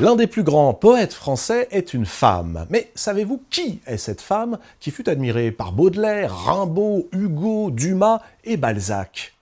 L'un des plus grands poètes français est une femme. Mais savez-vous qui est cette femme qui fut admirée par Baudelaire, Rimbaud, Hugo, Dumas et Balzac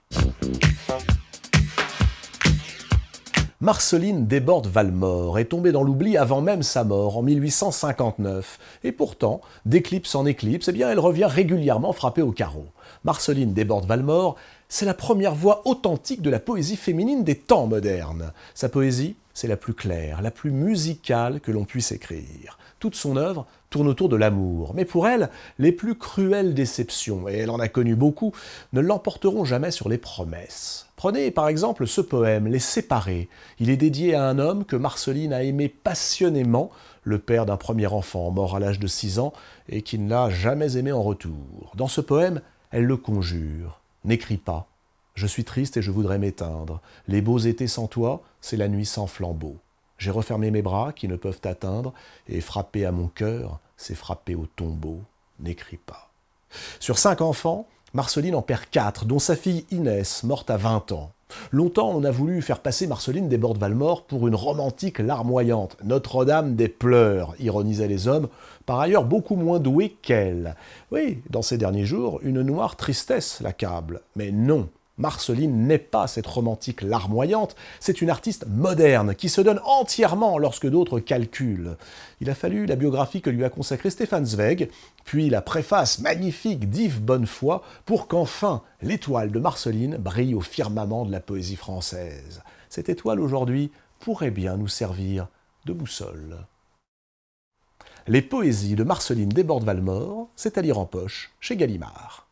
Marceline Desbordes Valmore est tombée dans l'oubli avant même sa mort en 1859, et pourtant, d'éclipse en éclipse, eh bien, elle revient régulièrement frappée au carreau. Marceline Desbordes Valmore, c'est la première voix authentique de la poésie féminine des temps modernes. Sa poésie, c'est la plus claire, la plus musicale que l'on puisse écrire. Toute son œuvre tourne autour de l'amour, mais pour elle, les plus cruelles déceptions, et elle en a connu beaucoup, ne l'emporteront jamais sur les promesses. Prenez par exemple ce poème, Les Séparés. Il est dédié à un homme que Marceline a aimé passionnément, le père d'un premier enfant mort à l'âge de 6 ans, et qui ne l'a jamais aimé en retour. Dans ce poème, elle le conjure. N'écris pas, je suis triste et je voudrais m'éteindre. Les beaux étés sans toi, c'est la nuit sans flambeau. J'ai refermé mes bras qui ne peuvent t'atteindre, et frapper à mon cœur, c'est frapper au tombeau. N'écris pas. Sur cinq enfants, Marceline en perd quatre, dont sa fille Inès, morte à vingt ans. Longtemps, on a voulu faire passer Marceline des bords Valmore pour une romantique larmoyante, Notre-Dame des pleurs, ironisaient les hommes, par ailleurs beaucoup moins douée qu'elle. Oui, dans ces derniers jours, une noire tristesse l'accable, mais non, Marceline n'est pas cette romantique larmoyante, c'est une artiste moderne qui se donne entièrement lorsque d'autres calculent. Il a fallu la biographie que lui a consacrée Stéphane Zweig, puis la préface magnifique d'Yves Bonnefoy pour qu'enfin l'étoile de Marceline brille au firmament de la poésie française. Cette étoile aujourd'hui pourrait bien nous servir de boussole. Les poésies de Marceline Desbordes-Valmore, c'est à lire en poche chez Gallimard.